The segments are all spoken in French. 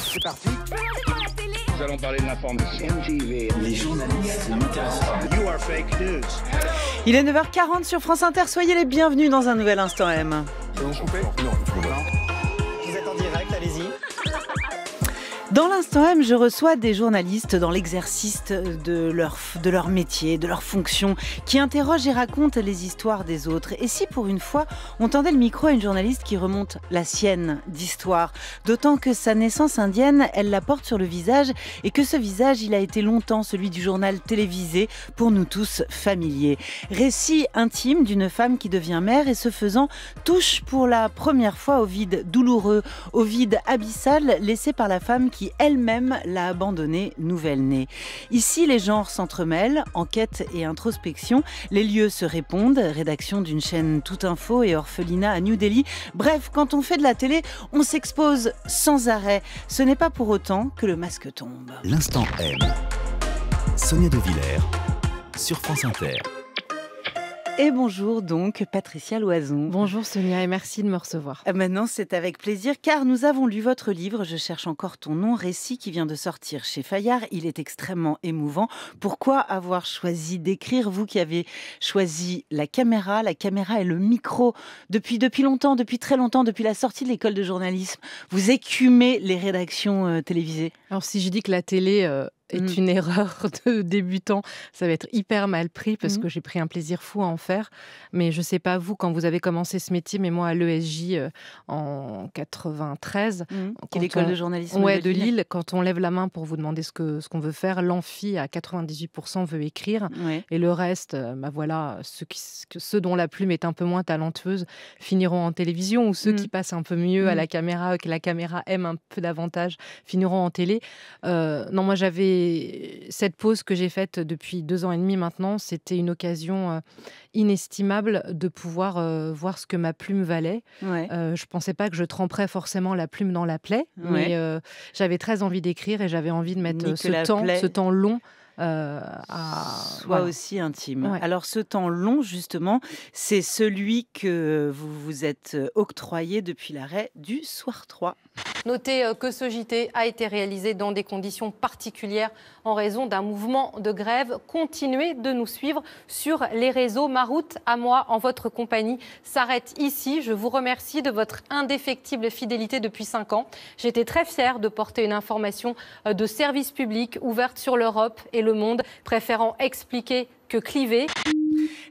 c'est parti. Nous allons parler de l'information. Les journalistes You are fake news. Il est 9h40 sur France Inter. Soyez les bienvenus dans un nouvel instant M. Non, non. Dans l'instant même, je reçois des journalistes dans l'exercice de leur, de leur métier, de leur fonction, qui interrogent et racontent les histoires des autres. Et si pour une fois, on tendait le micro à une journaliste qui remonte la sienne d'histoire, d'autant que sa naissance indienne, elle la porte sur le visage et que ce visage, il a été longtemps celui du journal télévisé, pour nous tous familiers. Récit intime d'une femme qui devient mère et se faisant touche pour la première fois au vide douloureux, au vide abyssal laissé par la femme qui elle-même l'a abandonnée nouvelle-née. Ici, les genres s'entremêlent, enquête et introspection, les lieux se répondent, rédaction d'une chaîne Tout Info et Orphelinat à New Delhi. Bref, quand on fait de la télé, on s'expose sans arrêt. Ce n'est pas pour autant que le masque tombe. L'instant M. Sonia De sur France Inter. Et bonjour donc Patricia Loison. Bonjour Sonia et merci de me recevoir. Maintenant ah, bah c'est avec plaisir car nous avons lu votre livre Je cherche encore ton nom, récit qui vient de sortir chez Fayard. Il est extrêmement émouvant. Pourquoi avoir choisi d'écrire vous qui avez choisi la caméra, la caméra et le micro depuis, depuis longtemps, depuis très longtemps, depuis la sortie de l'école de journalisme Vous écumez les rédactions euh, télévisées. Alors si je dis que la télé... Euh, est mm. une erreur de débutant. Ça va être hyper mal pris parce mm. que j'ai pris un plaisir fou à en faire. Mais je sais pas vous, quand vous avez commencé ce métier, mais moi à l'ESJ euh, en 93, mmh. l'école de journalisme de, Lille. quand on lève la main pour vous demander ce que ce qu'on veut faire, l'amphi à 98% veut écrire et le reste, euh, bah voilà, ceux, qui, ceux dont la plume est un peu moins talentueuse finiront en télévision ou ceux qui mm. passent un peu mieux à la caméra, que la caméra aime un peu davantage finiront en télé. Euh, non, moi j'avais et cette pause que j'ai faite depuis deux ans et demi maintenant, c'était une occasion euh, inestimable de pouvoir euh, voir ce que ma plume valait. Euh, je ne pensais pas que je tremperais forcément la plume dans la plaie, mais j'avais très envie d'écrire et j'avais envie de mettre ce temps, long à... soit aussi intime. Alors ce temps long, justement, c'est celui que vous vous êtes octroyé depuis l'arrêt du soir 3. Notez euh, que ce JT a été réalisé dans des conditions particulières en raison d'un mouvement de grève. Continuez de nous suivre sur les réseaux. Ma route à moi en votre compagnie s'arrête ici. Je vous remercie de votre indéfectible fidélité depuis cinq ans. J'étais très fière de porter une information euh, de service public ouverte sur l'Europe et le monde, préférant expliquer que cliver.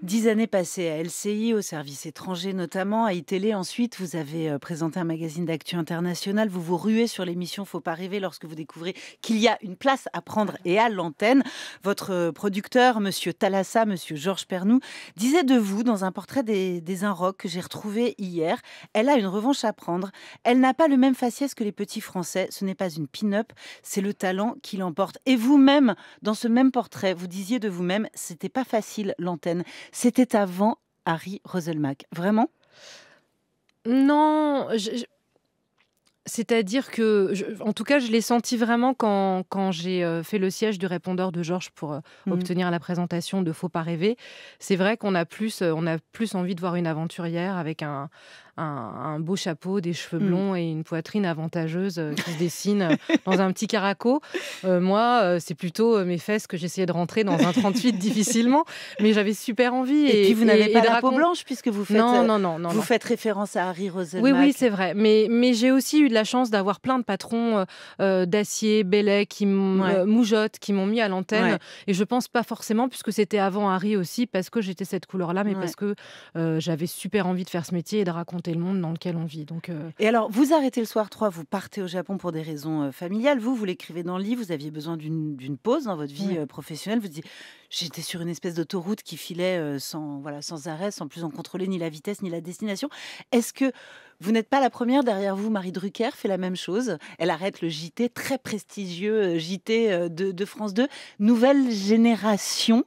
Dix années passées à LCI, au service étranger notamment, à ITélé ensuite, vous avez euh, présenté un magazine d'actu international, vous vous ruez sur l'émission Faut pas rêver lorsque vous découvrez qu'il y a une place à prendre et à l'antenne. Votre euh, producteur, monsieur Talassa, monsieur Georges Pernou, disait de vous dans un portrait des, des Inrocks que j'ai retrouvé hier, elle a une revanche à prendre. Elle n'a pas le même faciès que les petits Français, ce n'est pas une pin-up, c'est le talent qui l'emporte. Et vous-même, dans ce même portrait, vous disiez de vous-même, c'était pas facile l'antenne. C'était avant Harry Roselmack. Vraiment Non, je, c'est-à-dire que, en tout cas, je l'ai senti vraiment quand, quand j'ai euh, fait le siège du répondeur de Georges pour euh, mmh. obtenir la présentation de Faut pas rêver. C'est vrai qu'on a plus, euh, on a plus envie de voir une aventurière avec un, un, beau chapeau, des cheveux mmh. blonds et une poitrine avantageuse qui se dessine dans un petit caraco. moi, c'est plutôt mes fesses que j'essayais de rentrer dans un 38 difficilement, mais j'avais super envie. Et, puis vous n'avez pas de la peau blanche puisque vous faites, non, non, non, non vous faites référence à Harry Roselmack. Oui, oui, c'est vrai. Mais, mais j'ai aussi eu la chance d'avoir plein de patrons euh, euh, d'acier, Bellet, qui euh, qui m'ont mis à l'antenne. Et je pense pas forcément, puisque c'était avant Harry aussi, parce que j'étais cette couleur-là, mais parce que j'avais super envie de faire ce métier et de raconter le monde dans lequel on vit. Donc, Et alors, vous arrêtez le soir 3, vous partez au Japon pour des raisons familiales. Vous, vous l'écrivez dans le livre, vous aviez besoin d'une pause dans votre vie professionnelle. Vous dites j'étais sur une espèce d'autoroute qui filait sans, voilà, sans arrêt, sans plus en contrôler ni la vitesse ni la destination. Est-ce que vous n'êtes pas la première derrière vous Marie Drucker fait la même chose. Elle arrête le JT, très prestigieux JT de, France 2. Nouvelle génération,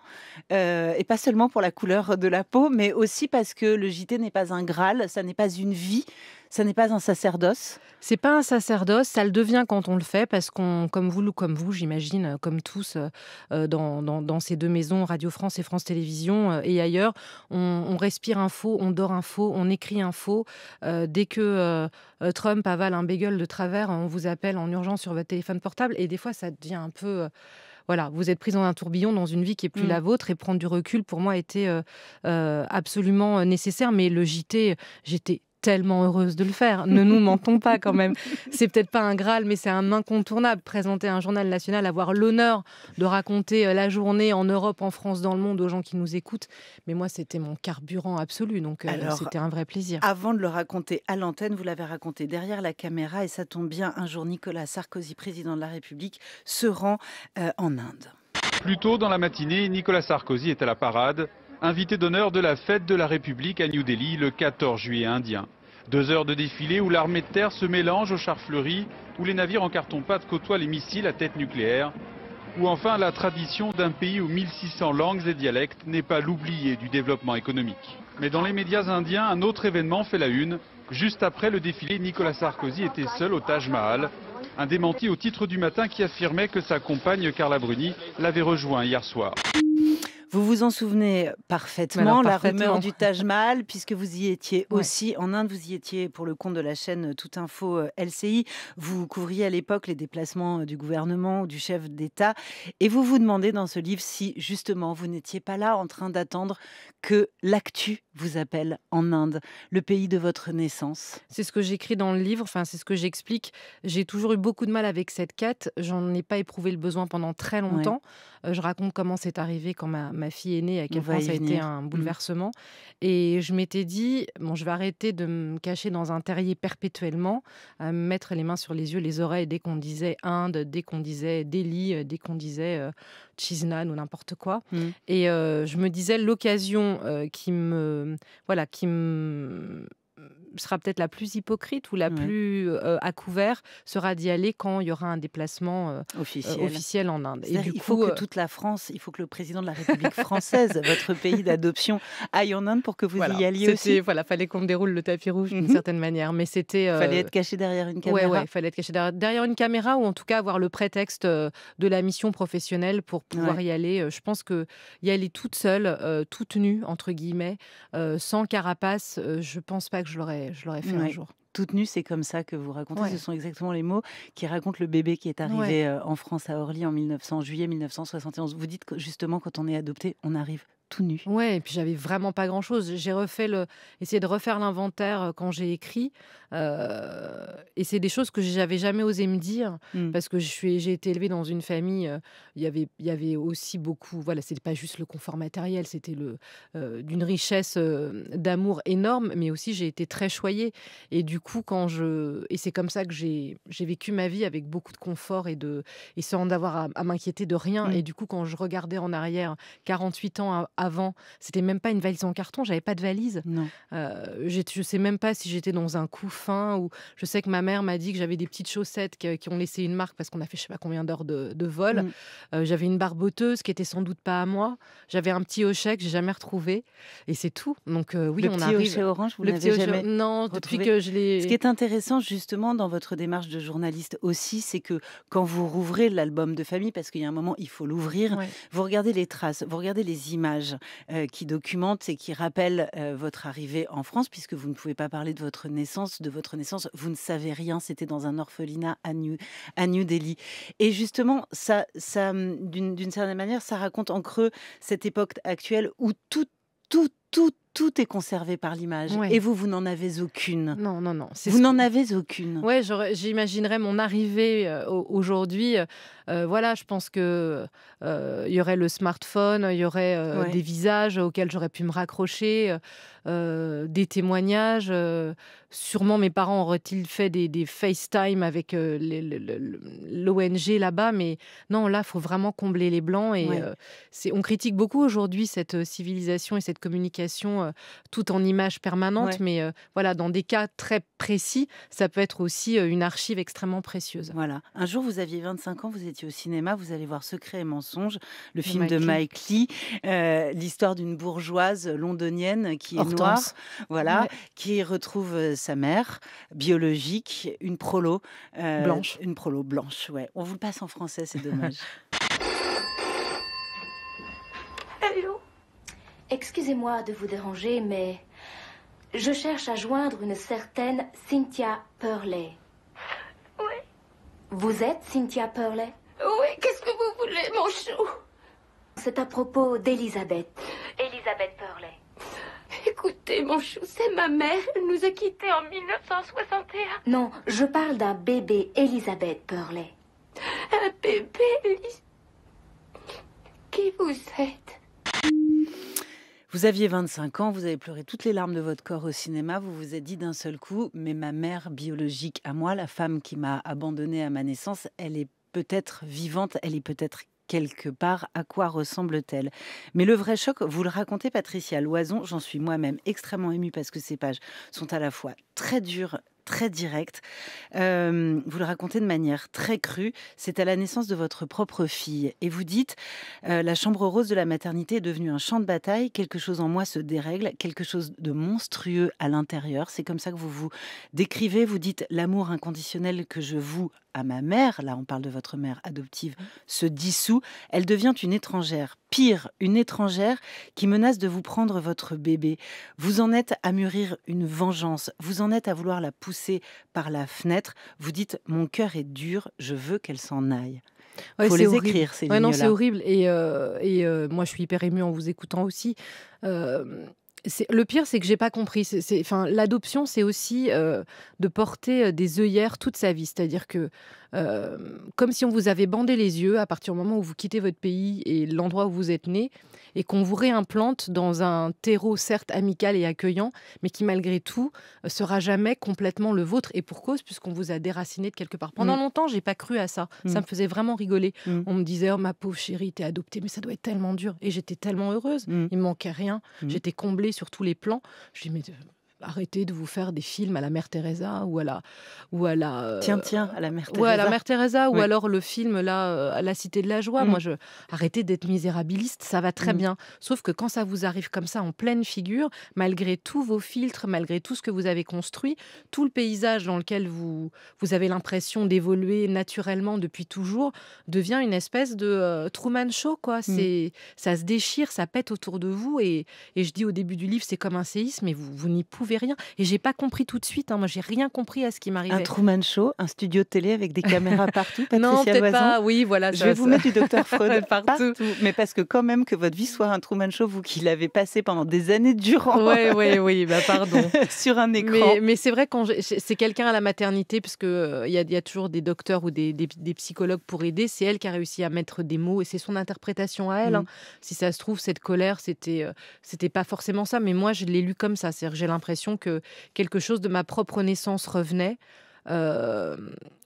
et pas seulement pour la couleur de la peau, mais aussi parce que le JT n'est pas un Graal, ça n'est pas une vie, ce n'est pas un sacerdoce C'est pas un sacerdoce, ça le devient quand on le fait, parce qu'on, comme vous, comme vous, j'imagine, euh, comme tous, euh, euh, dans, ces deux maisons, Radio France et France Télévisions et ailleurs, on, respire un faux, on dort un faux, on écrit un faux. dès que Trump avale un bagel de travers, on vous appelle en urgence sur votre téléphone portable, et des fois, ça devient un peu voilà, vous êtes pris dans un tourbillon, dans une vie qui est plus mm. la vôtre, et prendre du recul, pour moi, était absolument nécessaire. Mais le JT, j'étais tellement heureuse de le faire. Ne nous mentons pas quand même. C'est peut-être pas un Graal, mais c'est un incontournable. Présenter un journal national, avoir l'honneur de raconter euh, la journée en Europe, en France, dans le monde aux gens qui nous écoutent. Mais moi, c'était mon carburant absolu, donc euh, c'était un vrai plaisir. Avant de le raconter à l'antenne, vous l'avez raconté derrière la caméra, et ça tombe bien, un jour, Nicolas Sarkozy, président de la République, se rend euh, en Inde. Plus tôt dans la matinée, Nicolas Sarkozy est à la parade invité d'honneur de la fête de la République à New Delhi le 14 juillet indien. Deux heures de défilé où l'armée de terre se mélange aux chars fleuris, où les navires en carton-pâte côtoient les missiles à tête nucléaire, où enfin la tradition d'un pays où 1600 langues et dialectes n'est pas l'oublié du développement économique. Mais dans les médias indiens, un autre événement fait la une. Juste après le défilé, Nicolas Sarkozy était seul au Taj Mahal. Un démenti au titre du matin qui affirmait que sa compagne Carla Bruni l'avait rejoint hier soir. Vous vous en souvenez parfaitement, la rumeur du Taj Mahal, puisque vous y étiez aussi en Inde, vous y étiez pour le compte de la chaîne Tout Info euh, LCI. Vous couvriez à l'époque les déplacements euh, du gouvernement ou du chef d'État. Et vous vous demandez dans ce livre si justement vous n'étiez pas là en train d'attendre que l'actu vous appelle en Inde, le pays de votre naissance. C'est ce que j'écris dans le livre, enfin c'est ce que j'explique. J'ai toujours eu beaucoup de mal avec cette quête. J'en ai pas éprouvé le besoin pendant très longtemps. Euh, je raconte comment c'est arrivé quand ma ma fille aînée, à quel point ça a été un mmh. bouleversement. Et je m'étais dit, bon, je vais arrêter de me cacher dans un terrier perpétuellement, à mettre les mains sur les yeux, les oreilles dès qu'on disait Inde, dès qu'on disait Delhi, euh, dès qu'on disait euh, Chisnan ou n'importe quoi. Mmh. Et euh, je me disais l'occasion qui me voilà qui me sera peut-être la plus hypocrite ou la plus euh, à couvert sera d'y aller quand il y aura un déplacement euh, euh, officiel. en Inde. Et du il faut que toute la France, il faut que le président de la République française, votre pays d'adoption, aille en Inde pour que vous y alliez aussi. Voilà, fallait qu'on déroule le tapis rouge d'une mhm. certaine manière, mais c'était. Fallait être caché derrière une caméra. Ouais, ouais, fallait être caché derrière, une caméra ou en tout cas avoir le prétexte de la mission professionnelle pour pouvoir y aller. Je pense que y aller toute seule, toute nue entre guillemets, sans carapace, je pense pas que je l'aurais je l'aurais fait un jour. Toute nue, c'est comme ça que vous racontez. Ce sont exactement les mots qui racontent le bébé qui est arrivé euh, en France à Orly en 1900, juillet 1971. Vous dites que justement, quand on est adopté, on arrive tout Ouais, et puis j'avais vraiment pas grand chose. J'ai refait le, essayé de refaire l'inventaire euh, quand j'ai écrit, euh, et c'est des choses que j'avais jamais osé me dire hmm. parce que je suis, j'ai été élevée dans une famille. Euh, il y avait, il y avait aussi beaucoup. Voilà, c'était pas juste le confort matériel, c'était le d'une richesse d'amour énorme, mais aussi j'ai été très choyée. Et du coup, quand je, et c'est comme ça que j'ai, j'ai vécu ma vie avec beaucoup de confort et de, et sans avoir à, m'inquiéter de rien. Hmm. Et du coup, quand je regardais en arrière, 48 ans à avant. C'était même pas une valise en carton, j'avais pas de valise. Non. Euh, je sais même pas si j'étais dans un couffin ou je sais que ma mère m'a dit que j'avais des petites chaussettes qui, ont laissé une marque parce qu'on a fait je sais pas combien d'heures de, vol. Mm. Euh, j'avais une barboteuse qui était sans doute pas à moi. J'avais un petit hochet que j'ai jamais retrouvé et c'est tout. Donc euh, oui, le on petit arrive. orange, vous le jamais Non, retrouvé. depuis que je l'ai. Ce qui est intéressant justement dans votre démarche de journaliste aussi, c'est que quand vous rouvrez l'album de famille, parce qu'il y a un moment il faut l'ouvrir, vous regardez les traces, vous regardez les images. Euh, qui documente et qui rappelle euh, votre arrivée en France, puisque vous ne pouvez pas parler de votre naissance, de votre naissance, vous ne savez rien, c'était dans un orphelinat à New, à New Delhi. Et justement, ça, ça hum, d'une certaine manière, ça raconte en creux cette époque actuelle où tout, tout, tout, tout est conservé par l'image. Et vous, vous n'en avez aucune. Non, non, non. Vous n'en avez aucune. Ouais, j'imaginerais mon arrivée euh, aujourd'hui. Euh, euh, voilà, je pense que il y aurait le smartphone, il y aurait des visages auxquels j'aurais pu me raccrocher, des témoignages. sûrement, mes parents auraient-ils fait des, FaceTime avec l'ONG là-bas, mais non, là, faut vraiment combler les blancs. Et on critique beaucoup aujourd'hui cette civilisation et cette communication euh, tout en images permanentes mais euh, voilà, dans des cas très précis, ça peut être aussi euh, une archive extrêmement précieuse. Voilà. Un jour, vous aviez 25 ans, vous étiez au cinéma, vous allez voir Secret et mensonges le film de Mike Lee, l'histoire d'une bourgeoise londonienne qui est noire, voilà, qui retrouve sa mère biologique, une prolo blanche, une prolo blanche. Ouais, on vous le passe en français, c'est dommage. Excusez-moi de vous déranger, mais je cherche à joindre une certaine Cynthia Purley. Oui. Vous êtes Cynthia Purley Oui, qu'est-ce que vous voulez, mon chou C'est à propos d'Elisabeth. Elisabeth Purley. Écoutez, mon chou, c'est ma mère. Elle nous a quittés en 1961. Non, je parle d'un bébé Elisabeth Purley. Un bébé, Qui vous êtes vous aviez 25 ans, vous avez pleuré toutes les larmes de votre corps au cinéma, vous vous êtes dit d'un seul coup, mais ma mère biologique à moi, la femme qui m'a abandonnée à ma naissance, elle est peut-être vivante, elle est peut-être quelque part, à quoi ressemble-t-elle Mais le vrai choc, vous le racontez Patricia Loison, j'en suis moi-même extrêmement émue parce que ces pages sont à la fois très dures, très directe. Euh, vous le racontez de manière très crue. C'est à la naissance de votre propre fille. Et vous dites, euh, la chambre rose de la maternité est devenue un champ de bataille. Quelque chose en moi se dérègle, quelque chose de monstrueux à l'intérieur. C'est comme ça que vous vous décrivez. Vous dites, l'amour inconditionnel que je voue à ma mère, là on parle de votre mère adoptive, mm. se dissout. Elle devient une étrangère. Pire, une étrangère qui menace de vous prendre votre bébé. Vous en êtes à mûrir une vengeance. Vous en êtes à vouloir la pousser par la fenêtre, vous dites Mon cœur est dur, je veux qu'elle s'en aille. Il faut les écrire, ces c'est horrible. Et, euh, euh, moi, je suis hyper émue en vous écoutant aussi. Euh, le pire, c'est que j'ai pas compris. L'adoption, c'est aussi de porter des œillères toute sa vie. C'est-à-dire que euh, comme si on vous avait bandé les yeux à partir du moment où vous quittez votre pays et l'endroit où vous êtes né, et qu'on vous réimplante dans un terreau certes amical et accueillant, mais qui malgré tout euh, sera jamais complètement le vôtre, et pour cause, puisqu'on vous a déraciné de quelque part. Pendant mm. longtemps, j'ai pas cru à ça. Ça mm. me faisait vraiment rigoler. Mm. On me disait, oh ma pauvre chérie, t'es adoptée, mais ça doit être tellement dur. Et j'étais tellement heureuse. Il me manquait rien. J'étais comblée sur tous les plans. Je dis, mais euh, arrêtez de vous faire des films à la Mère Teresa ou à la ou à la euh, tiens tiens à la Mère Teresa ou à la Mère Teresa ou alors le film là à euh, la Cité de la Joie. Mm. Moi, je arrêtez d'être misérabiliste, ça va très mm. bien. Sauf que quand ça vous arrive comme ça en pleine figure, malgré tous vos filtres, malgré tout ce que vous avez construit, tout le paysage dans lequel vous vous avez l'impression d'évoluer naturellement depuis toujours devient une espèce de euh, Truman Show quoi. Mm. C'est ça se déchire, ça pète autour de vous et, je dis au début du livre, c'est comme un séisme et vous vous n'y pouvez rien. Et j'ai pas compris tout de suite. Hein. Moi, j'ai rien compris à ce qui m'arrivait. Un Truman Show, un studio de télé avec des caméras partout. non, peut-être pas. Oui, voilà. Je vais vous mettre du docteur Freud partout. Mais parce que quand même que votre vie soit un Truman Show, vous qui l'avez passé pendant des années durant. Oui, oui, oui. Bah pardon. Sur un écran. Mais, c'est vrai quand c'est quelqu'un à la maternité, parce que euh, il y, y, a toujours des docteurs ou des, des, psychologues pour aider. C'est elle qui a réussi à mettre des mots et c'est son interprétation à elle. Hein. Mm. Si ça se trouve, cette colère, c'était, euh, c'était pas forcément ça. Mais moi, je l'ai lu comme ça. cest j'ai l'impression que quelque chose de ma propre naissance revenait. Euh,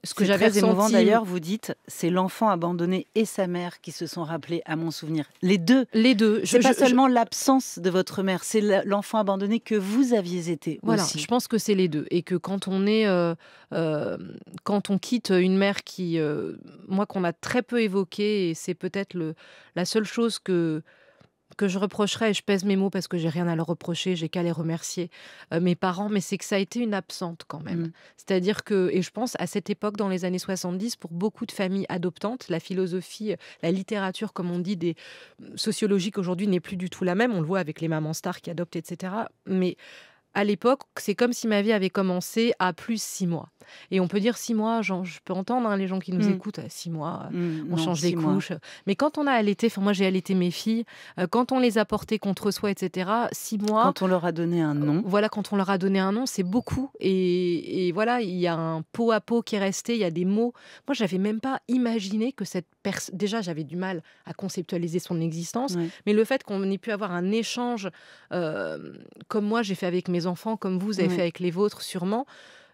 ce que j'avais ressenti. émouvant d'ailleurs, vous dites, c'est l'enfant abandonné et sa mère qui se sont rappelés, à mon souvenir. Les deux. Les deux. C'est pas seulement l'absence de votre mère, c'est l'enfant abandonné que vous aviez été. Voilà, je pense que c'est les deux. Et que quand on est. Euh, euh, quand on quitte une mère qui. moi, qu'on a très peu évoquée, et c'est peut-être la seule chose que que je reprocherais, et je pèse mes mots parce que j'ai rien à leur reprocher, j'ai qu'à les remercier, euh, mes parents, mais c'est que ça a été une absente quand même. Mm. C'est-à-dire que, et je pense à cette époque, dans les années 70, pour beaucoup de familles adoptantes, la philosophie, euh, la littérature, comme on dit, des euh, sociologiques aujourd'hui n'est plus du tout la même. On le voit avec les mamans stars qui adoptent, etc. Mais à l'époque, c'est comme si ma vie avait commencé à plus six mois. Et on peut dire six mois, genre, je peux entendre hein, les gens qui nous mm. écoutent écoutent, euh, six mois, euh, mm, on change des couches. Mais quand on a allaité, enfin moi j'ai allaité mes filles, euh, quand on les a portées contre soi, etc., six mois. Quand on leur a donné un nom. voilà, quand on leur a donné un nom, c'est beaucoup. Et, voilà, il y a un pot à pot qui est resté, il y a des mots. Moi j'avais même pas imaginé que cette personne. Déjà j'avais du mal à conceptualiser son existence, mais le fait qu'on ait pu avoir un échange comme moi j'ai fait avec mes enfants, comme vous, avez fait avec les vôtres sûrement,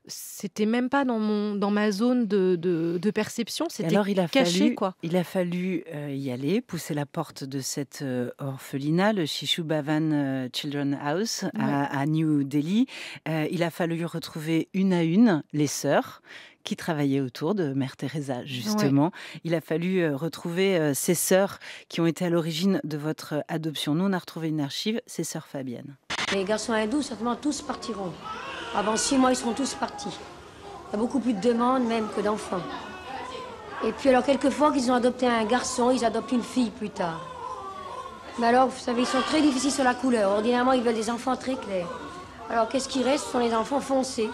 c'était même pas dans, mon, dans ma zone de, de, perception, c'était il a caché. quoi. Il a fallu euh, y aller, pousser la porte de cette euh, orphelinat, le Shishu Bhavan euh, Children House à, New Delhi. il a fallu retrouver une à une les sœurs qui travaillaient autour de Mère Teresa, justement. Il a fallu retrouver ces sœurs qui ont été à l'origine de votre adoption. Nous, on a retrouvé une archive, ces sœurs Fabienne. Les garçons hindous, certainement, tous partiront. Avant ah six mois, ils seront tous partis. Il y a beaucoup plus de demandes, même, que d'enfants. Et puis, alors, quelquefois, qu'ils ont adopté un garçon, ils adoptent une fille plus tard. Mais alors, vous savez, ils sont très difficiles sur la couleur. Ordinairement, ils veulent des enfants très clairs. Alors, qu'est-ce qui reste Ce sont les enfants foncés.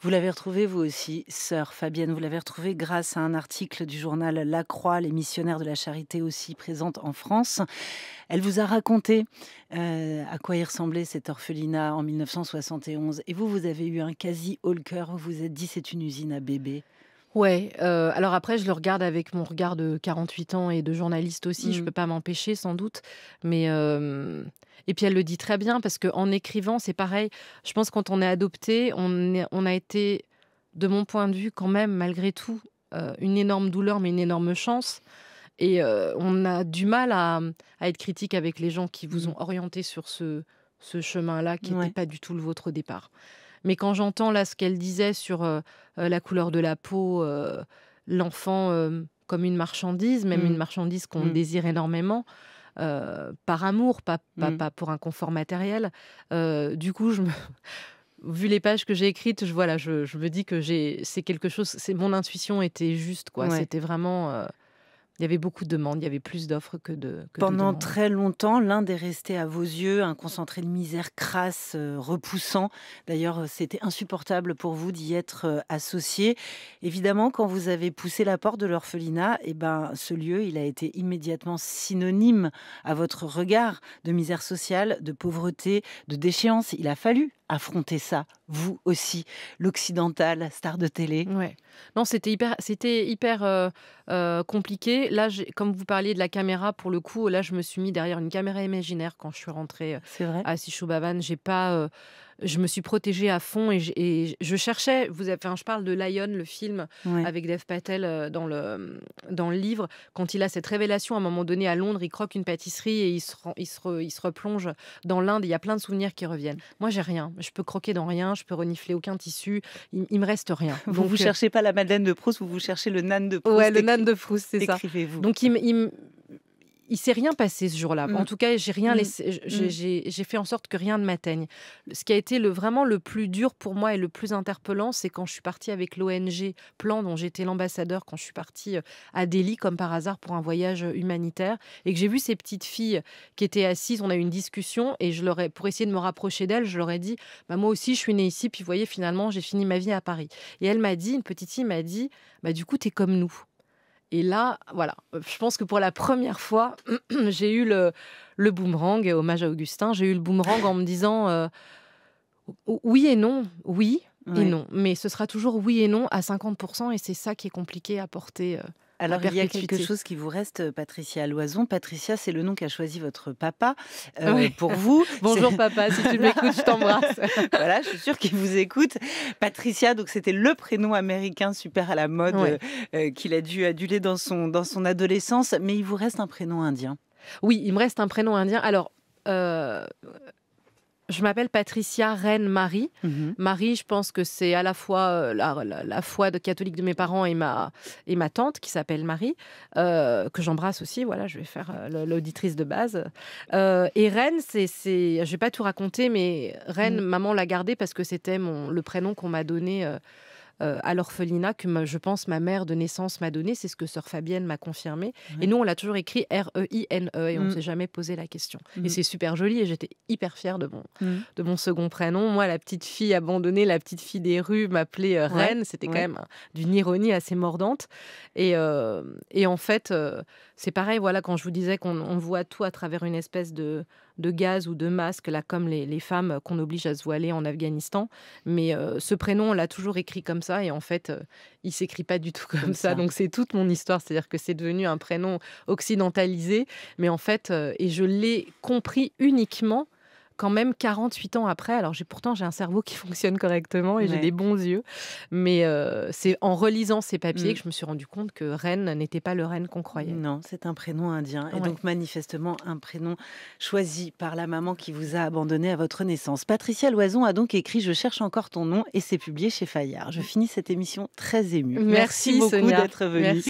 Vous l'avez retrouvée, vous aussi, sœur Fabienne, vous l'avez retrouvée grâce à un article du journal La Croix, les missionnaires de la charité aussi présentes en France. Elle vous a raconté euh, à quoi y ressemblait cette orphelinat en 1971. Et vous, vous avez eu un quasi holker vous vous êtes dit c'est une usine à bébés. Ouais, euh, alors après je le regarde avec mon regard de 48 ans et de journaliste aussi, je ne mm. peux pas m'empêcher sans doute, mais et puis elle le dit très bien parce qu'en écrivant, c'est pareil. Je pense quand on est adopté, on a été, de mon point de vue quand même malgré tout, euh, une énorme douleur mais une énorme chance et euh, on a du mal à, être critique avec les gens qui vous mm. ont orienté sur ce chemin-là qui n'était pas du tout le vôtre au départ. Mais quand j'entends là ce qu'elle disait sur euh, euh, la couleur de la peau, euh, l'enfant comme une marchandise, même une mm. marchandise qu'on mm. désire énormément, par amour, pas, mm. pas, pour un confort matériel, du coup, je vu les pages que j'ai écrites, je, voilà, je, je me dis que c'est quelque chose, c'est mon intuition était juste, quoi. C'était vraiment. Il y avait beaucoup de demandes, il y avait plus d'offres que de. Pendant très longtemps, l'Inde est restée à vos yeux un concentré de misère crasse, euh, repoussant. D'ailleurs, euh, c'était insupportable pour vous d'y être euh, associé. Évidemment, quand vous avez poussé la porte de l'orphelinat, eh ben, ce lieu, il a été immédiatement synonyme à votre regard de misère sociale, de pauvreté, de déchéance. Il a fallu affronter ça, vous aussi, l'occidental, star de télé. Ouais. Non, c'était hyper, c'était hyper compliqué là, comme vous parliez de la caméra, pour le coup, là, je me suis mis derrière une caméra imaginaire quand je suis rentrée euh, à Sichoubavan. J'ai pas. Euh, je me suis protégée à fond et je, cherchais. Vous enfin, je parle de Lion, le film avec Dev Patel euh, dans le, dans le livre. Quand il a cette révélation, à un moment donné, à Londres, il croque une pâtisserie et il se, il il se replonge dans l'Inde. Il y a plein de souvenirs qui reviennent. Moi, j'ai rien. Je peux croquer dans rien. Je peux renifler aucun tissu. Il, me reste rien. Vous ne vous euh, cherchez pas la Madeleine de Proust, vous vous cherchez le nan de Proust. Ouais, le nan de Proust, c'est ça. Écrivez-vous. Donc, il, il s'est rien passé ce jour-là. Mm. En tout cas, j'ai rien mm. laissé, mm. j'ai fait en sorte que rien ne m'atteigne. Ce qui a été vraiment le plus dur pour moi et le plus interpellant, c'est quand je suis partie avec l'ONG Plan, dont j'étais l'ambassadeur, quand je suis partie euh, à Delhi comme par hasard pour un voyage euh, humanitaire, et que j'ai vu ces petites filles qui étaient assises. On a eu une discussion et je leur pour essayer de me rapprocher d'elles, je leur ai dit, bah, moi aussi, je suis née ici, puis vous voyez, finalement, j'ai fini ma vie à Paris. Et elle m'a dit, une petite fille m'a dit, bah du coup, tu es comme nous. Et là, voilà, je pense que pour la première fois, j'ai eu le, boomerang, et hommage à Augustin, j'ai eu le boomerang en me disant euh, oui et non. Oui, et non. Mais ce sera toujours oui et non à 50%, et c'est ça qui est compliqué à porter. Euh, alors, il y a quelque chose qui vous reste, euh, Patricia Loison. Patricia, c'est le nom qu'a choisi votre papa euh, pour vous. Bonjour papa, si tu m'écoutes, je t'embrasse. voilà, je suis sûre qu'il vous écoute. Patricia, donc c'était le prénom américain super à la mode qu'il a dû aduler dans son, dans son adolescence, mais il vous reste un prénom indien. Oui, il me reste un prénom indien. Alors, je m'appelle Patricia Reine Marie. Mhm. Marie, je pense que c'est à la fois euh, la, foi de catholique de mes parents et ma, et ma tante qui s'appelle Marie, euh, que j'embrasse aussi. Voilà, je vais faire euh, l'auditrice de base. et Reine, c'est, c'est, vais pas tout raconter, mais Reine, mhm. maman l'a gardée parce que c'était le prénom qu'on m'a donné. Euh, à l'orphelinat que je pense ma mère de naissance m'a donné. C'est ce que sœur Fabienne m'a confirmé. Et nous, on l'a toujours écrit R-E-I-N-E e et on ne mm. s'est jamais posé la question. Et mm. c'est super joli et j'étais hyper fière de mon, mm. de mon second prénom. Moi, la petite fille abandonnée, la petite fille des rues m'appelait euh, Reine. C'était quand même d'une ironie assez mordante. Et, euh, et en fait, c'est pareil, voilà, quand je vous disais qu'on voit tout à travers une espèce de de gaz ou de masque, là, comme les, femmes qu'on oblige à se voiler en Afghanistan. Mais euh, ce prénom, on l'a toujours écrit comme ça, et en fait, euh, il s'écrit pas du tout comme, ça. Donc c'est toute mon histoire, c'est-à-dire que c'est devenu un prénom occidentalisé, mais en fait, euh, et je l'ai compris uniquement quand même 48 ans après, alors j'ai pourtant j'ai un cerveau qui fonctionne correctement et j'ai des bons yeux, mais euh, c'est en relisant ces papiers mm. que je me suis rendu compte que Rennes n'était pas le Rennes qu'on croyait. Non, c'est un prénom indien et donc manifestement un prénom choisi par la maman qui vous a abandonné à votre naissance. Patricia Loison a donc écrit Je cherche encore ton nom et c'est publié chez Fayard. Je mm. finis cette émission très émue. Merci, Merci beaucoup d'être venu.